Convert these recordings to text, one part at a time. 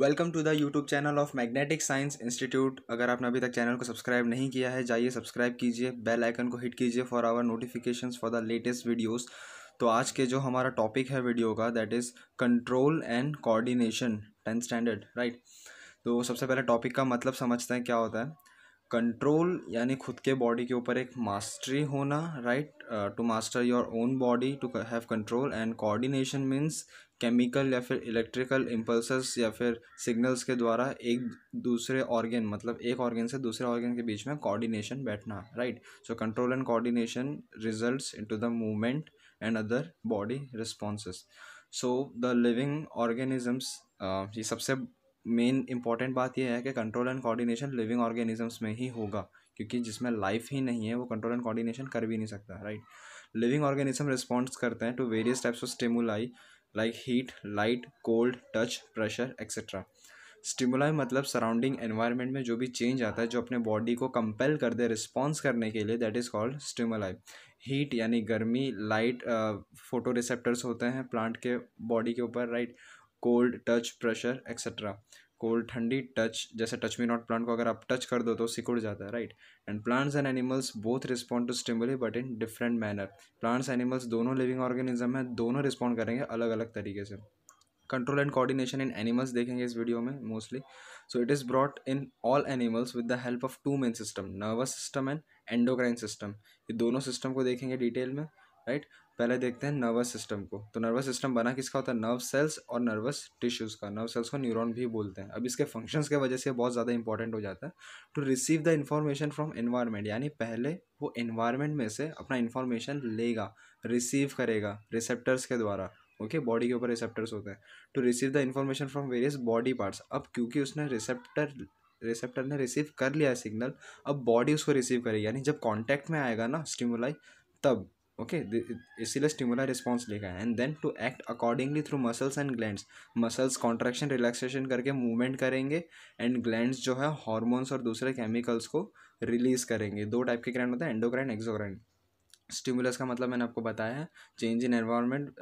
Welcome to the YouTube channel of Magnetic Science Institute अगर आपने अभी तक चैनल को सब्सक्राइब नहीं किया है जाइए सब्सक्राइब कीजिए बेल आइकन को हिट कीजिए for our notifications for the latest videos तो आज के जो हमारा टॉपिक है वीडियो का that is control and coordination tenth standard right तो सबसे पहले टॉपिक का मतलब समझते हैं क्या होता है कंट्रोल यानी खुद के बॉडी के ऊपर एक मास्टरी होना right to master your own body to have control and coordination means chemical या फिर इलेक्ट्रिकल इम्पल्सस या फिर सिग्नल्स के द्वारा एक दूसरे ऑर्गेन मतलब एक ऑर्गेन से दूसरे ऑर्गेन के बीच में कोऑर्डिनेशन बैठना right so control and coordination results into the movement and other body response so the living organisms ये सबसे मेन इंपॉर्टेंट बात यह है कि control and coordination living organisms में ही होगा क्योंकि जिसमें लाइफ ही नहीं है वो कंट्रोल एंड कोऑर्डिनेशन कर भी नहीं सकता राइट लिविंग ऑर्गेनिज्म रिस्पॉन्स करते हैं to various types of stimuli like heat light cold touch pressure etcetera stimuli मतलब सराउंडिंग एनवायरनमेंट में जो भी चेंज आता है जो अपने बॉडी को कंपेल कर दे रिस्पॉन्स करने के लिए that is called stimuli heat यानी गर्मी लाइट फोटो रिसेप्टर्स होते हैं प्लांट के बॉडी के ऊपर right right? Cold touch pressure etcetera cold ठंडी टच जैसे टच मी नॉट प्लांट को अगर आप टच कर दो तो सिकुड़ जाता है right and plants and animals both respond to stimuli but in different manner plants animals दोनों लिविंग ऑर्गेनिज्म हैं दोनों रिस्पॉन्ड करेंगे अलग अलग तरीके से control and coordination in animals देखेंगे इस वीडियो में mostly so it is brought in all animals with the help of two main system nervous system and endocrine system ये दोनों सिस्टम को देखेंगे डिटेल में राइट पहले देखते हैं नर्वस सिस्टम को तो नर्वस सिस्टम बना किसका होता है नर्व सेल्स और नर्वस टिश्यूज़ का नर्व सेल्स को न्यूरॉन भी बोलते हैं अब इसके फंक्शंस के वजह से बहुत ज़्यादा इंपॉर्टेंट हो जाता है to receive the information from environment यानी पहले वो एनवायरनमेंट में से अपना इन्फॉर्मेशन लेगा रिसीव करेगा रिसेप्टर्स के द्वारा ओके बॉडी के ऊपर रिसेप्टर्स होते हैं to receive the information from various body parts अब क्योंकि उसने रिसेप्टर रिसेप्टर ने रिसीव कर लिया है सिग्नल अब बॉडी उसको रिसीव करेगी यानी जब कॉन्टैक्ट में आएगा ना स्टिमुलाई तब ओके इसीलिए acillus रिस्पॉन्स response लिखा है and then to act accordingly through muscles and glands muscles contraction relaxation करके मूवमेंट करेंगे एंड ग्लैंड जो है हॉर्मोन्स और दूसरे केमिकल्स को रिलीज करेंगे दो टाइप के ग्रैंड होते हैं एंडोग्रैन एक्सोक्राइन स्टिमुलस का मतलब मैंने आपको बताया है change in environment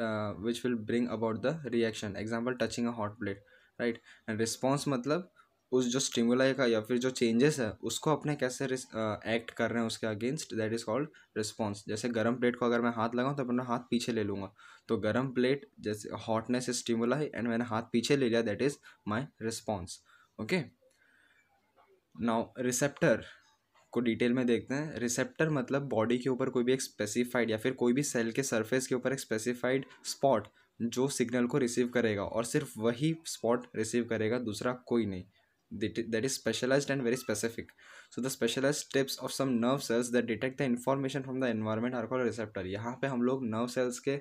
which will bring about the reaction example touching a hot plate right and response मतलब उस जो स्टिमुलाई का या फिर जो चेंजेस है उसको अपने कैसे एक्ट कर रहे हैं उसके against that is called response जैसे गर्म प्लेट को अगर मैं हाथ लगाऊँ तो अपना हाथ पीछे ले लूँगा तो गर्म प्लेट जैसे हॉटनेस स्टिमुलाई एंड मैंने हाथ पीछे ले लिया that is my response okay now receptor को डिटेल में देखते हैं रिसेप्टर मतलब बॉडी के ऊपर कोई भी एक स्पेसिफाइड या फिर कोई भी सेल के सरफेस के ऊपर एक स्पेसिफाइड स्पॉट जो सिग्नल को रिसीव करेगा और सिर्फ वही स्पॉट रिसीव करेगा दूसरा कोई नहीं that is specialized and very specific. So the specialized tips of some nerve cells that detect the information from the environment are called receptor. yahan pe hum log nerve cells ke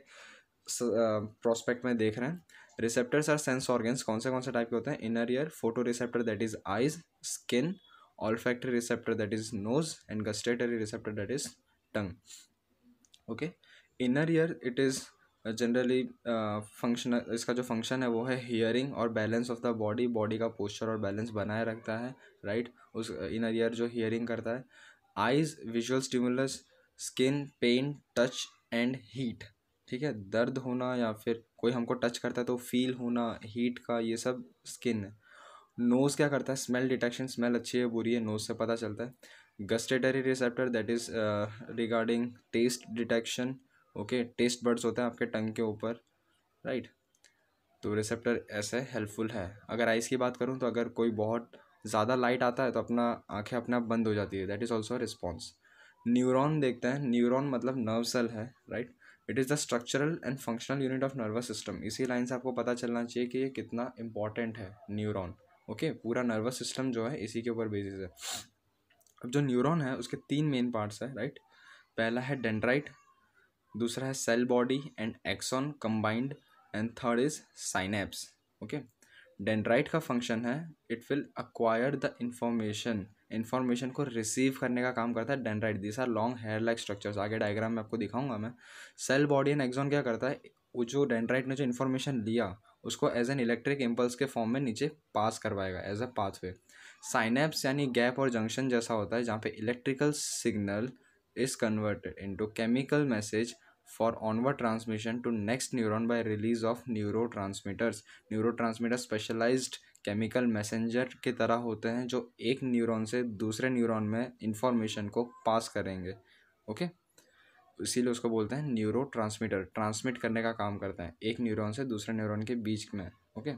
prospect में देख रहे हैं receptors are sense organs कौन से कौन से type के होते हैं inner ear photoreceptor that is eyes skin olfactory receptor that is nose and gustatory receptor that is tongue okay inner ear it is generally function uh, इसका जो function है वो है हियरिंग और balance of the body body का posture और balance बनाए रखता है राइट उस इनर ईयर जो हियरिंग करता है eyes visual stimulus skin pain touch and heat ठीक है दर्द होना या फिर कोई हमको टच करता है तो फील होना हीट का ये सब स्किन है नोज़ क्या करता है स्मेल डिटेक्शन स्मेल अच्छी है बुरी है नोज़ से पता चलता है gustatory receptor that is regarding taste detection okay taste buds होते हैं आपके टंग के ऊपर राइट तो रिसेप्टर ऐसे हेल्पफुल है अगर आइस की बात करूँ तो अगर कोई बहुत ज़्यादा लाइट आता है तो अपना आँखें अपने आप बंद हो जाती है that is also response neuron देखते हैं न्यूरॉन मतलब नर्व सेल है right it is the structural and functional unit of nervous system इसी लाइन से आपको पता चलना चाहिए कि ये कितना इंपॉर्टेंट है न्यूरॉन ओके okay? पूरा नर्वस सिस्टम जो है इसी के ऊपर बेसिस है अब जो न्यूरॉन है उसके तीन मेन पार्ट्स है राइट पहला है डेंड्राइट दूसरा है cell body and axon combined and third is synapse okay dendrite का फंक्शन है it will acquire the information information को रिसीव करने का काम करता है dendrite this are long hair like structures आगे डायग्राम में आपको दिखाऊंगा मैं सेल बॉडी एंड एक्सॉन क्या करता है वो जो डेंड्राइट ने जो इन्फॉर्मेशन लिया उसको एज एन इलेक्ट्रिक इम्पल्स के फॉर्म में नीचे पास करवाएगा एज अ पाथवे साइनेप्स यानी गैप और जंक्शन जैसा होता है जहाँ पे electrical signal is converted into chemical message for onward transmission to next neuron by release of neurotransmitters transmitter specialized chemical messenger की तरह होते हैं जो एक न्यूरॉन से दूसरे न्यूरॉन में इंफॉर्मेशन को पास करेंगे ओके इसीलिए उसको बोलते हैं न्यूरो ट्रांसमीटर ट्रांसमिट करने का काम करते हैं एक न्यूरॉन से दूसरे न्यूरॉन के बीच में ओके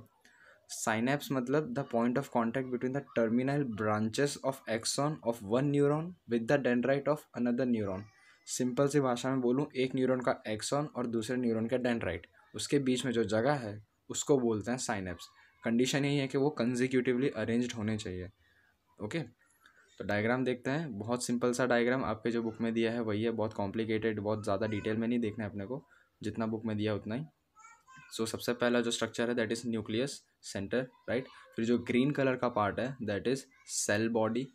साइनेप्स मतलब the point of contact between the terminal branches of axon of one neuron with the dendrite of another neuron simple सी भाषा में बोलूँ एक न्यूरॉन का एक्सॉन और दूसरे न्यूरॉन का डेंड्राइट उसके बीच में जो जगह है उसको बोलते हैं साइनेप्स कंडीशन यही है कि वो कंजिक्यूटिवली अरेंज होने चाहिए ओके तो डायग्राम देखते हैं बहुत सिंपल सा डायग्राम आपके जो बुक में दिया है वही है बहुत कॉम्प्लिकेटेड बहुत ज़्यादा डिटेल में नहीं देखना है अपने को जितना बुक में दिया उतना ही सो so, सबसे पहला जो स्ट्रक्चर है that is nucleus center right फिर जो ग्रीन कलर का पार्ट है that is cell body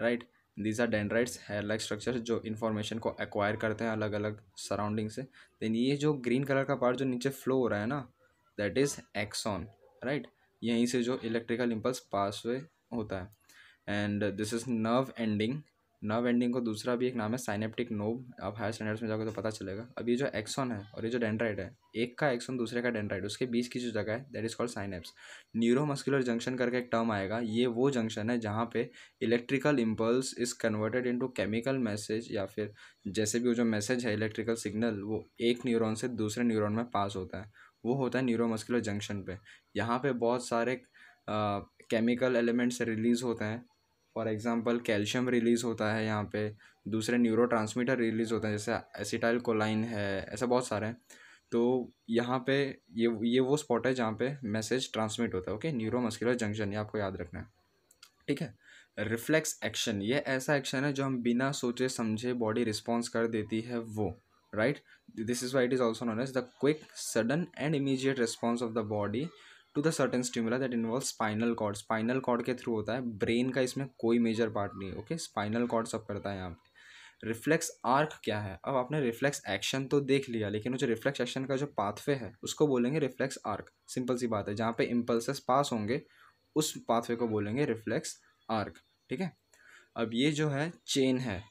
right these are dendrites hair like structure जो इन्फॉर्मेशन को एक्वायर करते हैं अलग अलग सराउंडिंग से देन ये जो ग्रीन कलर का पार्ट जो नीचे फ्लो हो रहा है ना दैट इज़ एक्सॉन राइट यहीं से जो इलेक्ट्रिकल इम्पल्स पास हुए होता है and this is nerve ending nerve ending को दूसरा भी एक नाम है साइनेप्टिक नोब आप हायर स्टैंडर्ड्स में जाओगे तो पता चलेगा अब ये जो एक्सॉन है और ये जो डेंड्राइड है एक का एक्सॉन दूसरे का डेंड्राइड उसके बीच की जो जगह है that is called synapse neuromuscular junction करके एक टर्म आएगा ये वो जंक्शन है जहाँ पे electrical impulse is converted into chemical message या फिर जैसे भी वो जो मैसेज है इलेक्ट्रिकल सिग्नल वो एक न्यूरॉन से दूसरे न्यूरोन में पास होता है वो होता है न्यूरोमस्कुलर जंक्शन पे यहाँ पे बहुत सारे केमिकल एलिमेंट्स रिलीज़ होते हैं फॉर एग्ज़ाम्पल कैल्शियम रिलीज़ होता है यहाँ पे दूसरे न्यूरो रिलीज़ होते हैं जैसे एसिटाइल कोलाइन है ऐसे बहुत सारे हैं तो यहाँ पे ये ये वो स्पॉट है जहाँ पे मैसेज ट्रांसमिट होता है ओके न्यूरो मस्कुलर जंक्शन ये आपको याद रखना है ठीक है रिफ्लेक्स एक्शन ये ऐसा एक्शन है जो हम बिना सोचे समझे बॉडी रिस्पॉन्स कर देती है वो right this is why it is also known as the quick sudden and immediate response of the body to the certain stimuli that involve spinal cord spinal cord के थ्रू होता है brain का इसमें कोई मेजर पार्ट नहीं okay spinal cord सब करता है यहाँ पे रिफ्लेक्स आर्क क्या है अब आपने रिफ्लेक्स एक्शन तो देख लिया लेकिन वो जो रिफ्लेक्स एक्शन का जो पाथवे है उसको बोलेंगे रिफ्लेक्स आर्क सिंपल सी बात है जहाँ पे इम्पल्सेस पास होंगे उस पाथवे को बोलेंगे रिफ्लेक्स आर्क ठीक है अब ये जो है चेन है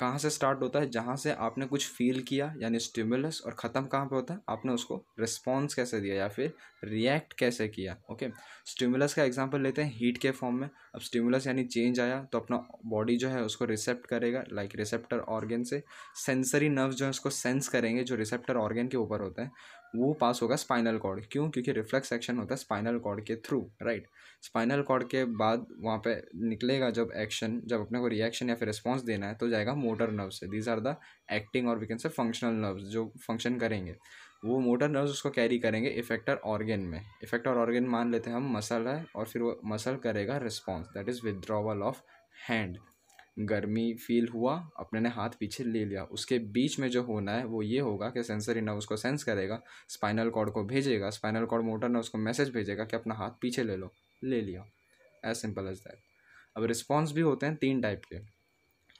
कहाँ से स्टार्ट होता है जहाँ से आपने कुछ फील किया यानी स्टिमुलस और ख़त्म कहाँ पे होता है आपने उसको रिस्पॉन्स कैसे दिया या फिर रिएक्ट कैसे किया ओके स्टिमुलस का एग्जांपल लेते हैं हीट के फॉर्म में अब स्टिमुलस यानी चेंज आया तो अपना बॉडी जो है उसको रिसेप्ट करेगा लाइक रिसेप्टर ऑर्गेन से सेंसरी नर्व जो है उसको सेंस करेंगे जो रिसेप्टर ऑर्गेन के ऊपर होते हैं वो पास होगा स्पाइनल कॉर्ड क्यों क्योंकि रिफ्लेक्स एक्शन होता है स्पाइनल कॉर्ड के थ्रू राइट स्पाइनल कॉर्ड के बाद वहाँ पे निकलेगा जब एक्शन जब अपने को रिएक्शन या फिर रिस्पॉन्स देना है तो जाएगा मोटर नर्व से दीज आर द एक्टिंग और वी से फंक्शनल नर्व्स जो फंक्शन करेंगे वो मोटर नर्व्स उसको कैरी करेंगे इफेक्टर ऑर्गेन में इफेक्टर ऑर्गेन मान लेते हैं हम मसल है और फिर वो मसल करेगा response that is withdrawal of hand गर्मी फील हुआ अपने ने हाथ पीछे ले लिया उसके बीच में जो होना है वो ये होगा कि सेंसर इन उसको सेंस करेगा स्पाइनल कॉर्ड को भेजेगा स्पाइनल कॉर्ड मोटर ने उसको मैसेज भेजेगा कि अपना हाथ पीछे ले लो ले लिया एज सिंपल एज दैट अब रिस्पॉन्स भी होते हैं तीन टाइप के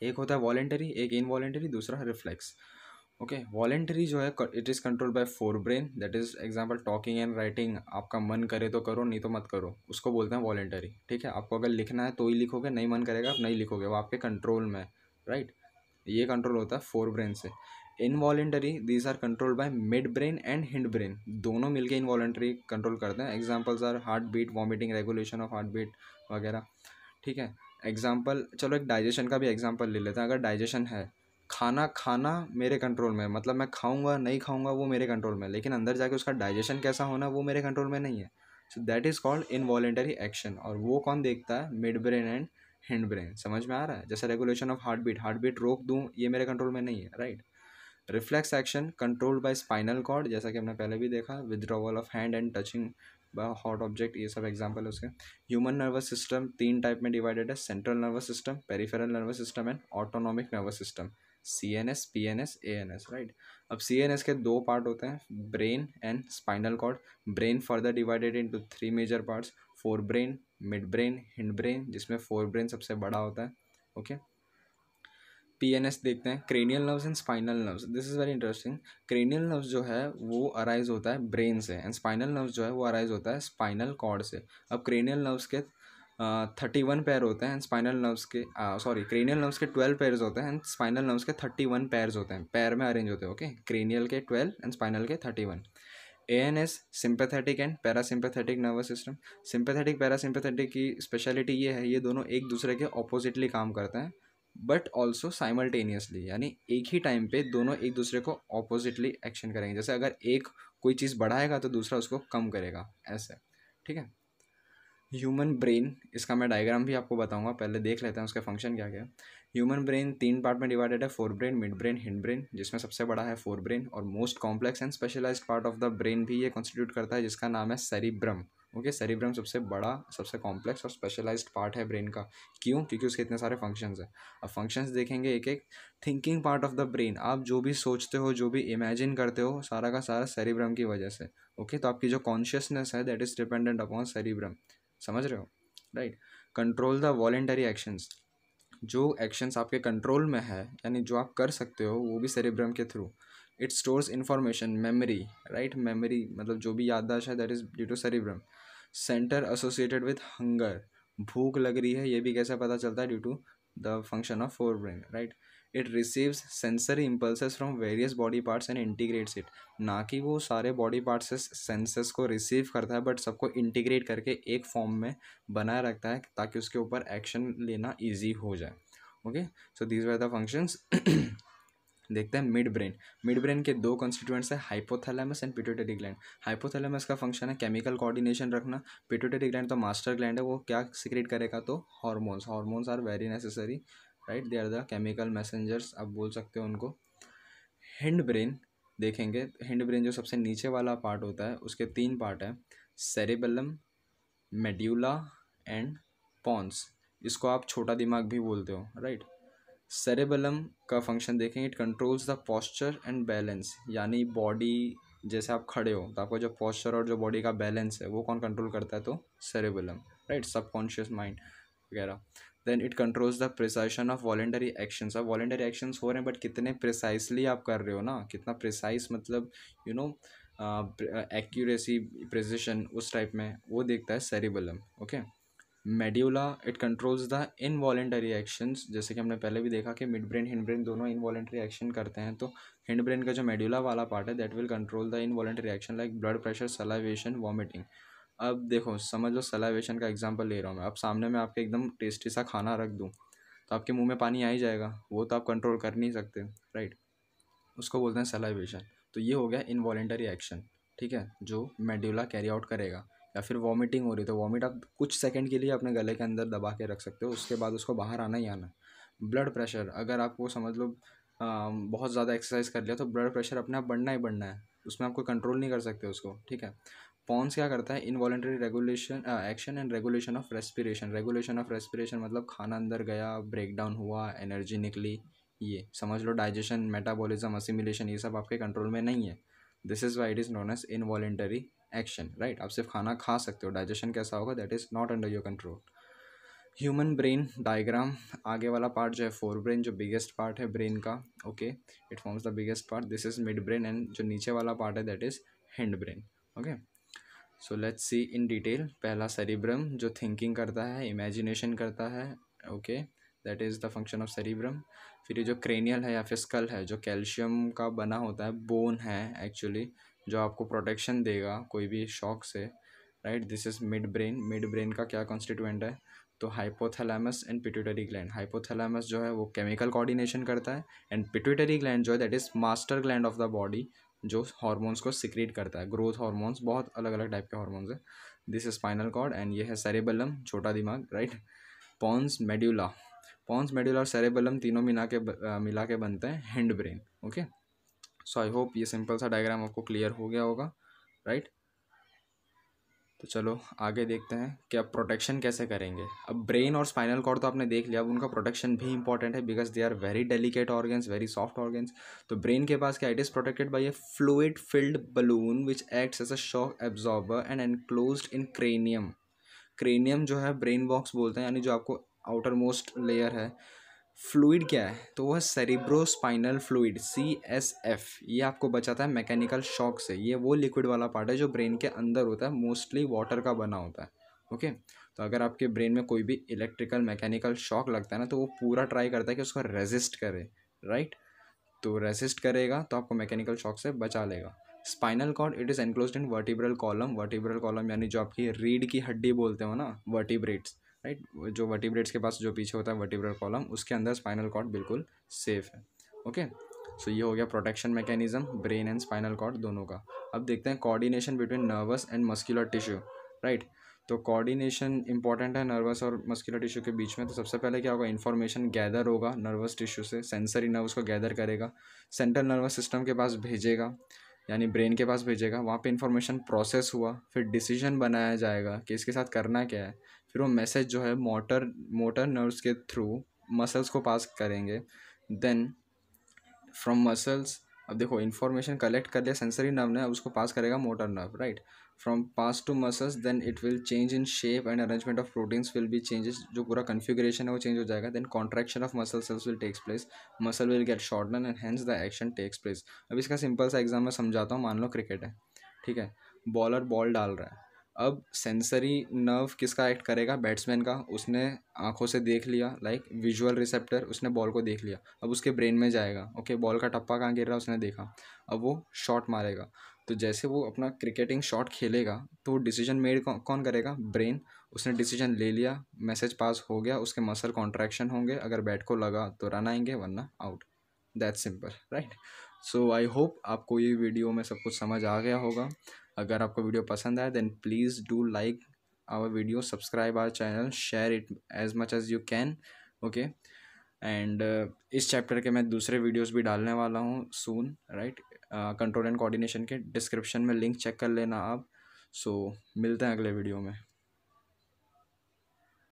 एक होता है वॉलेंटरी एक इनवॉलेंटरी दूसरा रिफ्लेक्स ओके वॉलेंटरी जो है it is control by forebrain that is example talking and writing आपका मन करे तो करो नहीं तो मत करो उसको बोलते हैं वॉलेंटरी ठीक है आपको अगर लिखना है तो ही लिखोगे नहीं मन करेगा आप नहीं लिखोगे वो आपके कंट्रोल में राइट right? ये कंट्रोल होता है फोर ब्रेन से involuntary these are control by mid brain and hind brain दोनों इन इनवॉलेंटरी कंट्रोल करते हैं examples are heartbeat vomiting regulation of heart heartbeat वगैरह ठीक है एग्जाम्पल चलो एक डाइजेशन का भी एग्जाम्पल ले लेते हैं अगर डाइजेशन है खाना खाना मेरे कंट्रोल में मतलब मैं खाऊंगा नहीं खाऊंगा वो मेरे कंट्रोल में लेकिन अंदर जाके उसका डाइजेशन कैसा होना वो मेरे कंट्रोल में नहीं है so that is called involuntary action और वो कौन देखता है mid brain and hind brain समझ में आ रहा है जैसे regulation of heart beat heart beat रोक दूँ ये मेरे कंट्रोल में नहीं है right reflex action controlled by spinal cord जैसा कि हमने पहले भी देखा withdrawal of hand and touching by hot object ये सब एग्जांपल है उसके ह्यूमन नर्वस सिस्टम तीन टाइप में डिवाइडेड है central nervous system peripheral nervous system and autonomic nervous system C N S P N S A N S right अब C N S के दो पार्ट होते हैं brain and spinal cord brain further divided into three major parts fore brain mid brain hind brain जिसमें fore brain सबसे बड़ा होता है ओके पी एन एस देखते हैं cranial nerves and spinal nerves this is very interesting cranial nerves जो है वो अराइज होता है ब्रेन से एंड स्पाइनल नर्व्स जो है वो अराइज होता है स्पाइनल कॉर्ड से अब क्रेनियल नर्व्स के थर्टी वन पैर होते हैं स्पाइनल नर्व्स के सॉरी क्रेनियल नर्व्स के ट्वेल्व पेयर्स होते हैं एंड स्पाइनल नर्व्स के थर्टी वन पैर होते हैं पैर में अरेंज होते हैं ओके क्रेनियल के ट्वेल्व एंड स्पाइनल के thirty one A N S sympathetic and parasympathetic nervous system sympathetic parasympathetic की स्पेशलिटी ये है ये दोनों एक दूसरे के ऑपोजिटली काम करते हैं बट ऑल्सो साइमल्टेनियसली यानी एक ही टाइम पे दोनों एक दूसरे को ऑपोजिटली एक्शन करेंगे जैसे अगर एक कोई चीज़ बढ़ाएगा तो दूसरा उसको कम करेगा ऐसे ठीक है ह्यूमन ब्रेन इसका मैं डायग्राम भी आपको बताऊंगा पहले देख लेते हैं उसके फंक्शन क्या क्या ह्यूमन ब्रेन तीन पार्ट में डिवाइडेड है four brain mid brain hind brain जिसमें सबसे बड़ा है फोर ब्रेन और most complex and specialised part of the brain भी ये कॉन्स्टिट्यूट करता है जिसका नाम है सेरिब्रम ओके सेरिब्रम सबसे बड़ा सबसे कॉम्प्लेक्स और स्पेशलाइज्ड पार्ट है ब्रेन का क्यों क्योंकि उसके इतने सारे फंक्शंस हैं अब फंक्शंस देखेंगे एक एक thinking part of the brain आप जो भी सोचते हो जो भी इमेजिन करते हो सारा का सारा सेरिब्रम की वजह से ओके okay? तो आपकी जो कॉन्शियसनेस है that is dependent upon cerebrum समझ रहे हो right control the voluntary actions जो एक्शंस आपके कंट्रोल में है यानी जो आप कर सकते हो वो भी सेरेब्रम के through it stores information memory right memory मतलब जो भी याददाश्त है that is due to cerebrum centre associated with hunger भूख लग रही है ये भी कैसे पता चलता है due to the function of fore brain right it receives sensory impulses from various body parts and integrates it ना कि वो सारे बॉडी पार्ट्स सेंसेस को रिसीव करता है बट सबको इंटीग्रेट करके एक फॉर्म में बनाए रखता है ताकि उसके ऊपर एक्शन लेना ईजी हो जाए okay so these are the functions देखते हैं मिड ब्रेन मिड ब्रेन के दो कॉन्स्टिट्यूएंट्स हैं hypothalamus and pituitary gland hypothalamus का फंक्शन है केमिकल कोऑर्डिनेशन रखना पिट्यूटरी ग्लैंड तो मास्टर ग्लैंड है वो क्या सिक्रेट करेगा तो hormones hormones are very necessary right they are the chemical messengers आप बोल सकते हो उनको हिंड ब्रेन देखेंगे हिंड ब्रेन जो सबसे नीचे वाला पार्ट होता है उसके तीन पार्ट है सेरेबलम मेड्यूला एंड पॉन्स इसको आप छोटा दिमाग भी बोलते हो राइट सेरेबलम का फंक्शन देखेंगे it controls the posture and balance यानी बॉडी जैसे आप खड़े हो तो आपका जो पॉस्चर और जो बॉडी का बैलेंस है वो कौन कंट्रोल करता है तो सेरेबलम राइट सबकॉन्शियस माइंड वगैरह then it controls the precision of voluntary actions अब वॉलेंटरी एक्शंस हो रहे हैं बट कितने प्रिसाइसली आप कर रहे हो ना कितना प्रिसाइस मतलब यू नो एक्यूरेसी प्रिसिशन उस टाइप में वो देखता है cerebellum okay medulla it controls the involuntary actions जैसे कि हमने पहले भी देखा कि मिड ब्रेन हिंड ब्रेन दोनों इनवॉलेंटरी एक्शन करते हैं तो हिंड ब्रेन का जो मेड्यूला वाला पार्ट है that will control the involuntary action like blood pressure salivation vomiting अब देखो समझ लो सलाइवेशन का एग्जाम्पल ले रहा हूँ मैं अब सामने में आपके एकदम टेस्टी सा खाना रख दूँ तो आपके मुंह में पानी आ ही जाएगा वो तो आप कंट्रोल कर नहीं सकते राइट उसको बोलते हैं सलाइवेशन तो ये हो गया इनवॉलेंटरी एक्शन ठीक है जो मेड्यूला कैरी आउट करेगा या फिर वॉमिटिंग हो रही तो वॉमिट आप कुछ सेकंड के लिए अपने गले के अंदर दबा के रख सकते हो उसके बाद उसको बाहर आना ही आना ब्लड प्रेशर अगर आपको समझ लो बहुत ज़्यादा एक्सरसाइज कर लिया तो ब्लड प्रेशर अपने आप बढ़ना ही बढ़ना है उसमें आप कोई कंट्रोल नहीं कर सकते उसको ठीक है पॉन्स क्या करता है involuntary regulation action and regulation of respiration regulation of respiration मतलब खाना अंदर गया ब्रेकडाउन हुआ एनर्जी निकली ये समझ लो डाइजेशन मेटाबॉलिज्म असिमिलेशन ये सब आपके कंट्रोल में नहीं है this is why it is known as involuntary action right आप सिर्फ खाना खा सकते हो डाइजेशन कैसा होगा that is not under your control human brain diagram आगे वाला पार्ट जो है फोर ब्रेन जो बिगेस्ट पार्ट है ब्रेन का okay it forms the biggest part this is mid brain and जो नीचे वाला पार्ट है that is hind brain okay so let's see in detail पहला सरिब्रम जो थिंकिंग करता है इमेजिनेशन करता है okay that is the function of cerebrum फिर ये जो क्रेनियल है या फिर स्कल है जो कैल्शियम का बना होता है बोन है एक्चुअली जो आपको प्रोटेक्शन देगा कोई भी शॉक से right this is mid brain mid brain का क्या कॉन्स्टिट्यूएंट है तो hypothalamus and pituitary gland hypothalamus जो है वो केमिकल कोऑर्डिनेशन करता है एंड पिट्यूटरी ग्लैंड जो है that is master gland of the body जो हॉर्मोन्स को सिक्रीट करता है ग्रोथ हॉर्मोन्स बहुत अलग अलग टाइप के हॉर्मोन्स हैं this is spinal cord and ये है सेरेबलम छोटा दिमाग right pons medulla pons medulla और सेरेबलम तीनों मिला के मिला के बनते हैं hind brain okay so I hope ये सिंपल सा डायग्राम आपको क्लियर हो गया होगा राइट तो चलो आगे देखते हैं कि अब प्रोटेक्शन कैसे करेंगे अब ब्रेन और स्पाइनल कॉर्ड तो आपने देख लिया अब उनका प्रोटेक्शन भी इंपॉर्टेंट है because they are very delicate organs very soft organs तो ब्रेन के पास क्या it is protected by a fluid filled balloon which acts as a shock absorber and enclose in cranium cranium जो है brain box बोलते हैं यानी जो आपको आउटर मोस्ट लेयर है फ्लूड क्या है तो वह cerebrospinal fluid C S F ये आपको बचाता है मैकेनिकल शॉक से ये वो लिक्विड वाला पार्ट है जो ब्रेन के अंदर होता है मोस्टली वाटर का बना होता है ओके तो अगर आपके ब्रेन में कोई भी इलेक्ट्रिकल मैकेनिकल शॉक लगता है ना तो वो पूरा ट्राई करता है कि उसको रेजिस्ट करे राइट तो रेजिस्ट करेगा तो आपको मैकेनिकल शॉक से बचा लेगा spinal cord it is enclose in vertebral column vertebral column यानी जो आपकी रीढ़ की हड्डी बोलते हो ना वर्टिब्रेट्स राइट जो वर्टिब्रेट्स के पास जो पीछे होता है वर्टिब्रल कॉलम उसके अंदर स्पाइनल कॉर्ड बिल्कुल सेफ है ओके सो ये हो गया protection mechanism brain and spinal cord दोनों का अब देखते हैं coordination between nervous and muscular tissue right तो कोऑर्डिनेशन इंपॉर्टेंट है नर्वस और मस्कुलर टिश्यू के बीच में तो सबसे पहले क्या होगा इन्फॉर्मेशन गैदर होगा नर्वस टिश्यू से सेंसरी नर्वस को गैदर करेगा सेंट्रल नर्वस सिस्टम के पास भेजेगा यानी ब्रेन के पास भेजेगा वहाँ पे इन्फॉर्मेशन प्रोसेस हुआ फिर डिसीजन बनाया जाएगा कि इसके साथ करना क्या है फिर वो मैसेज जो है मोटर मोटर नर्व्स के थ्रू मसल्स को पास करेंगे देन फ्रॉम मसल्स अब देखो इन्फॉर्मेशन कलेक्ट कर लिया सेंसरी नर्व ने अब उसको पास करेगा motor nerve right from pass to muscles then it will change in shape and arrangement of proteins will be changes जो पूरा कन्फ्यूग्रेशन है वो चेंज हो जाएगा then contraction of muscle cells will takes place muscle will get shorten and hence the action takes place अब इसका simple सा exam मैं समझाता हूँ मान लो क्रिकेट है ठीक है बॉलर बॉल डाल रहा है अब सेंसरी नर्व किसका एक्ट करेगा बैट्समैन का उसने आंखों से देख लिया लाइक विजुअल रिसेप्टर उसने बॉल को देख लिया अब उसके ब्रेन में जाएगा ओके बॉल का टप्पा कहाँ गिर रहा उसने देखा अब वो शॉट मारेगा तो जैसे वो अपना क्रिकेटिंग शॉट खेलेगा तो डिसीजन मेड कौन करेगा ब्रेन उसने डिसीजन ले लिया मैसेज पास हो गया उसके मसल कॉन्ट्रैक्शन होंगे अगर बैट को लगा तो रन आएंगे वरना out that simple right so I hope आपको ये वीडियो में सब कुछ समझ आ गया होगा अगर आपको वीडियो पसंद आए then please do like our video subscribe our channel share it as much as you can okay and इस चैप्टर के मैं दूसरे वीडियोस भी डालने वाला हूँ soon right control and coordination के डिस्क्रिप्शन में लिंक चेक कर लेना आप सो so, मिलते हैं अगले वीडियो में